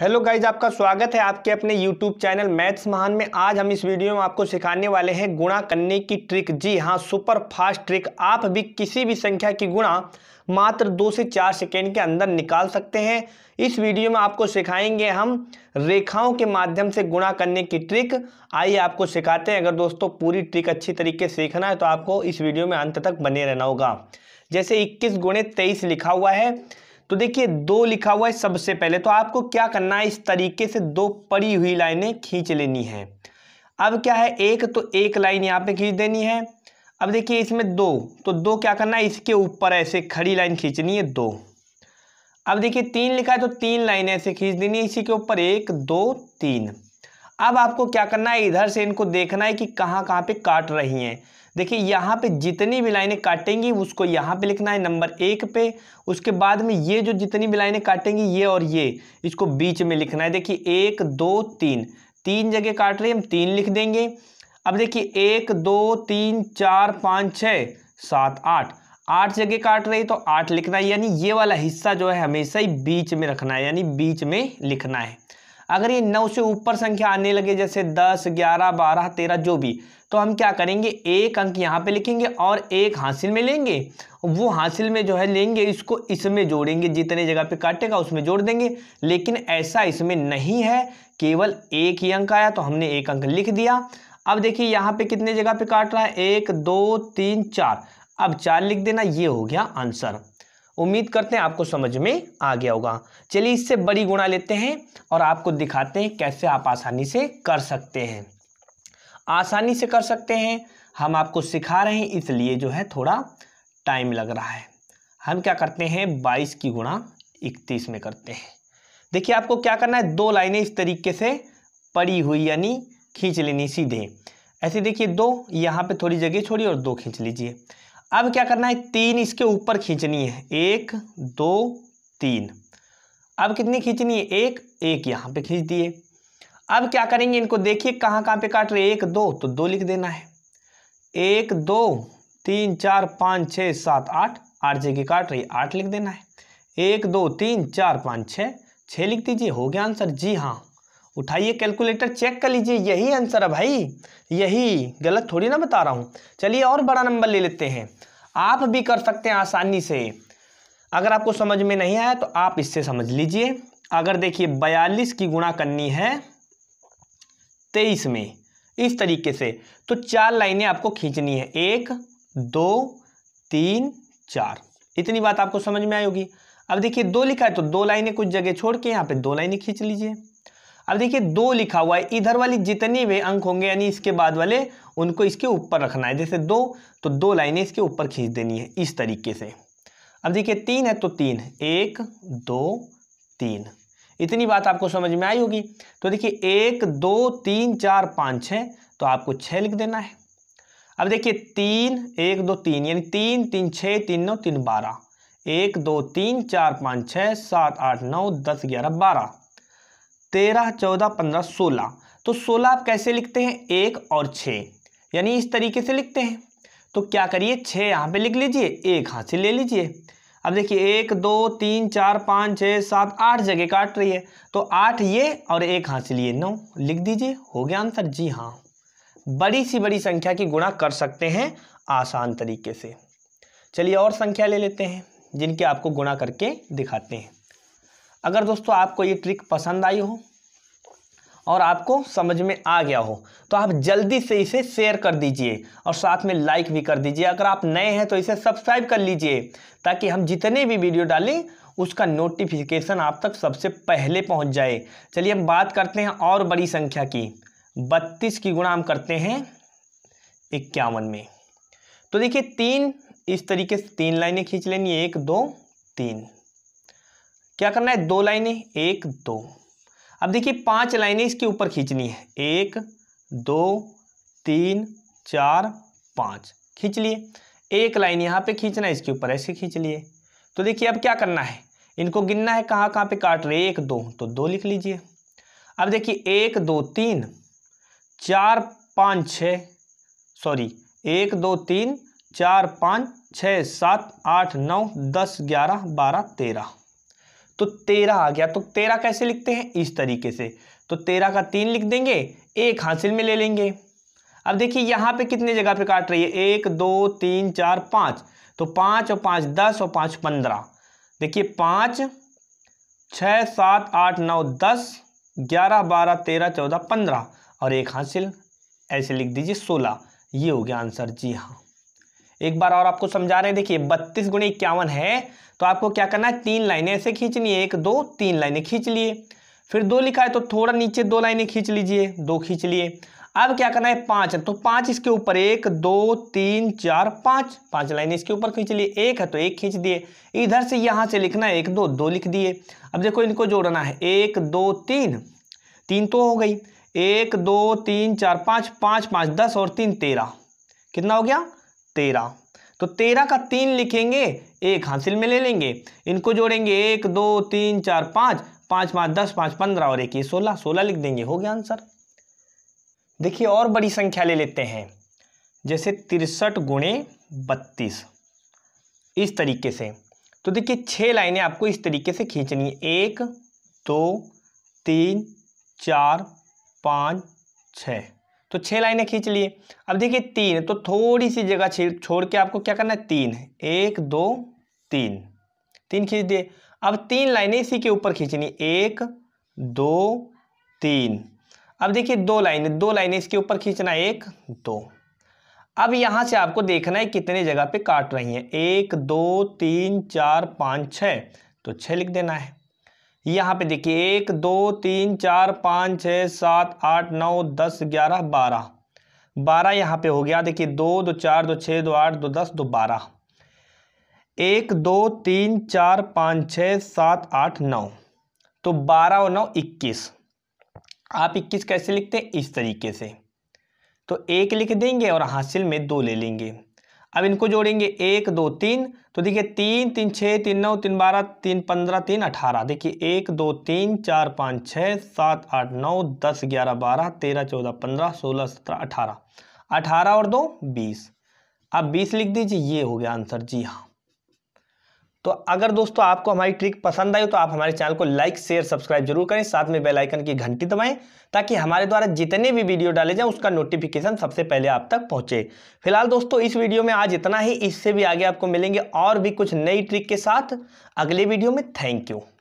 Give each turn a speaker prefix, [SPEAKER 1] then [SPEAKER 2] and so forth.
[SPEAKER 1] hello guys आपका स्वागत है आपके अपने यूट्यूब चैनल मैथ्स महान में आज हम इस वीडियो में आपको सिखाने वाले हैं गुणा करने की ट्रिक जी हाँ सुपर फास्ट ट्रिक आप भी किसी भी संख्या की गुणा मात्र दो से चार सेकेंड के अंदर निकाल सकते हैं इस वीडियो में आपको सिखाएंगे हम रेखाओं के माध्यम से गुणा करने की ट्रिक आइए आपको सिखाते हैं अगर दोस्तों पूरी ट्रिक अच्छी तरीके से सीखना है तो आपको इस वीडियो में अंत तक बने रहना होगा जैसे इक्कीस गुणे तेईस लिखा हुआ है तो देखिए दो लिखा हुआ है सबसे पहले तो आपको क्या करना है इस तरीके से दो पड़ी हुई लाइनें खींच लेनी है अब क्या है एक तो एक लाइन यहाँ पे खींच देनी है अब देखिए इसमें दो तो दो क्या करना है इसके ऊपर ऐसे खड़ी लाइन खींचनी है दो अब देखिए तीन लिखा है तो तीन लाइन ऐसे खींच देनी है इसी के ऊपर एक दो तीन अब आपको क्या करना है इधर से इनको देखना है कि कहाँ कहाँ पे काट रही हैं देखिए यहाँ पे जितनी भी लाइनें काटेंगी उसको यहाँ पे लिखना है नंबर एक पे उसके बाद में ये जो जितनी भी लाइनें काटेंगी ये और ये इसको बीच में लिखना है देखिए एक दो तीन तीन जगह काट रही है हम तीन लिख देंगे अब देखिए एक दो तीन चार पाँच छः सात आठ आठ जगह काट रही तो आठ लिखना है यानी ये वाला हिस्सा जो है हमेशा ही बीच में रखना है यानी बीच में लिखना है अगर ये नौ से ऊपर संख्या आने लगे जैसे दस ग्यारह बारह तेरह जो भी तो हम क्या करेंगे एक अंक यहाँ पे लिखेंगे और एक हासिल में लेंगे वो हासिल में जो है लेंगे इसको इसमें जोड़ेंगे जितने जगह पे काटेगा उसमें जोड़ देंगे लेकिन ऐसा इसमें नहीं है केवल एक ही अंक आया तो हमने एक अंक लिख दिया अब देखिए यहाँ पे कितने जगह पे काट रहा है एक दो तीन चार अब चार लिख देना ये हो गया आंसर उम्मीद करते हैं आपको समझ में आ गया होगा चलिए इससे बड़ी गुणा लेते हैं और आपको दिखाते हैं कैसे आप आसानी से कर सकते हैं आसानी से कर सकते हैं हम आपको सिखा रहे हैं इसलिए जो है थोड़ा टाइम लग रहा है हम क्या करते हैं बाईस की गुणा इकतीस में करते हैं देखिए आपको क्या करना है दो लाइनें इस तरीके से पड़ी हुई यानी खींच लेनी सीधे ऐसे देखिए दो यहाँ पे थोड़ी जगह छोड़ी और दो खींच लीजिए अब क्या करना है तीन इसके ऊपर खींचनी है एक दो तीन अब कितनी खींचनी है एक एक यहाँ पे खींच दिए अब क्या करेंगे इनको देखिए कहाँ कहाँ पे काट रहे एक दो तो दो लिख देना है एक दो तीन चार पाँच छः सात आठ आठ जगह काट रही आठ लिख देना है एक दो तीन चार पाँच छः छः लिख दीजिए हो गया आंसर जी हाँ उठाइए कैलकुलेटर चेक कर लीजिए यही आंसर है भाई यही गलत थोड़ी ना बता रहा हूँ चलिए और बड़ा नंबर ले लेते हैं आप भी कर सकते हैं आसानी से अगर आपको समझ में नहीं आया तो आप इससे समझ लीजिए अगर देखिए बयालीस की गुणा करनी है तेईस में इस तरीके से तो चार लाइनें आपको खींचनी है एक दो तीन चार इतनी बात आपको समझ में आई होगी अब देखिए दो लिखा है तो दो लाइनें कुछ जगह छोड़ के यहाँ पे दो लाइनें खींच लीजिए अब देखिए दो लिखा हुआ है इधर वाली जितनी भी अंक होंगे यानी इसके बाद वाले उनको इसके ऊपर रखना है जैसे दो तो दो लाइनें इसके ऊपर खींच देनी है इस तरीके से अब देखिए तीन है तो तीन एक दो तीन इतनी बात आपको समझ में आई होगी तो देखिए एक दो तीन चार पाँच छः तो आपको छः लिख देना है अब देखिए तीन एक दो तीन यानी तीन तीन छः तीन नौ तीन बारह एक दो तीन चार पाँच छः सात आठ नौ दस ग्यारह बारह तेरह चौदह पंद्रह सोलह तो सोलह आप कैसे लिखते हैं एक और छः यानी इस तरीके से लिखते हैं तो क्या करिए छः यहाँ पे लिख लीजिए एक हाथ से ले लीजिए अब देखिए एक दो तीन चार पाँच छः सात आठ जगह काट रही है तो आठ ये और एक हाथ से लिए नौ लिख दीजिए हो गया आंसर जी हाँ बड़ी सी बड़ी संख्या की गुणा कर सकते हैं आसान तरीके से चलिए और संख्या ले लेते हैं जिनके आपको गुणा करके दिखाते हैं अगर दोस्तों आपको ये ट्रिक पसंद आई हो और आपको समझ में आ गया हो तो आप जल्दी से इसे शेयर कर दीजिए और साथ में लाइक भी कर दीजिए अगर आप नए हैं तो इसे सब्सक्राइब कर लीजिए ताकि हम जितने भी वीडियो डालें उसका नोटिफिकेशन आप तक सबसे पहले पहुंच जाए चलिए हम बात करते हैं और बड़ी संख्या की बत्तीस की गुणा हम करते हैं इक्यावन में तो देखिए तीन इस तरीके से तीन लाइनें खींच लेनी एक दो तीन क्या करना है दो लाइनें एक दो अब देखिए पांच लाइनें इसके ऊपर खींचनी है एक दो तीन चार पाँच खींच लिए एक लाइन यहाँ पे खींचना है इसके ऊपर ऐसे खींच लिए तो देखिए अब क्या करना है इनको गिनना है कहाँ कहाँ पे काट रहे एक दो तो दो लिख लीजिए अब देखिए एक दो तीन चार पाँच छ सॉरी एक दो तीन चार पाँच छः सात आठ नौ दस ग्यारह बारह तेरह तो तेरह आ गया तो तेरह कैसे लिखते हैं इस तरीके से तो तेरह का तीन लिख देंगे एक हासिल में ले लेंगे अब देखिए यहाँ पे कितने जगह पे काट रही है एक दो तीन चार पाँच तो पाँच और पाँच दस और पाँच पंद्रह देखिए पाँच छः सात आठ नौ दस ग्यारह बारह तेरह चौदह पंद्रह और एक हासिल ऐसे लिख दीजिए सोलह ये हो गया आंसर जी हाँ एक बार और आपको समझा रहे हैं देखिए बत्तीस गुणे इक्यावन है तो आपको क्या करना है तीन लाइनें ऐसे खींचनी है एक दो तीन लाइनें खींच लिए फिर दो लिखा है तो थोड़ा नीचे दो लाइनें खींच लीजिए दो खींच लिए अब क्या करना है पाँच तो पाँच इसके ऊपर एक दो तीन चार पाँच पाँच लाइन इसके ऊपर खींच लिए एक है तो एक खींच दिए इधर से यहाँ से लिखना है एक दो दो लिख दिए अब देखो इनको जोड़ना है एक दो तीन तीन तो हो गई एक दो तीन चार पाँच पाँच पाँच दस और तीन तेरह कितना हो गया तेरह तो तेरह का तीन लिखेंगे एक हासिल में ले लेंगे इनको जोड़ेंगे एक दो तीन चार पाँच पाँच पाँच दस पाँच पंद्रह और एक ये सोलह सोलह लिख देंगे हो गया आंसर देखिए और बड़ी संख्या ले लेते हैं जैसे तिरसठ गुणे बत्तीस इस तरीके से तो देखिए छः लाइनें आपको इस तरीके से खींचनी है एक दो तीन चार पाँच छः तो छः लाइनें खींच लिए अब देखिए तीन तो थोड़ी सी जगह छोड़ के आपको क्या करना है तीन एक दो तीन तीन खींच दिए अब तीन लाइनें इसी के ऊपर खींचनी एक दो तीन अब देखिए दो लाइनें दो लाइनें इसके ऊपर खींचना एक दो अब यहाँ से आपको देखना है कितने जगह पे काट रही हैं एक दो तीन चार पाँच छः तो छः लिख देना है यहाँ पे देखिए एक दो तीन चार पाँच छः सात आठ नौ दस ग्यारह बारह बारह यहाँ पे हो गया देखिए दो दो चार दो छः दो आठ दो दस दो बारह एक दो तीन चार पाँच छः सात आठ नौ तो बारह और नौ इक्कीस आप इक्कीस कैसे लिखते हैं इस तरीके से तो एक लिख देंगे और हासिल में दो ले लेंगे अब इनको जोड़ेंगे एक दो तीन तो देखिए तीन तीन छः तीन नौ तीन बारह तीन पंद्रह तीन अठारह देखिए एक दो तीन चार पाँच छः सात आठ नौ दस ग्यारह बारह तेरह चौदह पंद्रह सोलह सत्रह अठारह अठारह और दो बीस अब बीस लिख दीजिए ये हो गया आंसर जी हाँ तो अगर दोस्तों आपको हमारी ट्रिक पसंद आई तो आप हमारे चैनल को लाइक शेयर सब्सक्राइब जरूर करें साथ में बेल आइकन की घंटी दबाएं ताकि हमारे द्वारा जितने भी वीडियो डाले जाएं उसका नोटिफिकेशन सबसे पहले आप तक पहुंचे फिलहाल दोस्तों इस वीडियो में आज इतना ही इससे भी आगे आपको मिलेंगे और भी कुछ नई ट्रिक के साथ अगले वीडियो में थैंक यू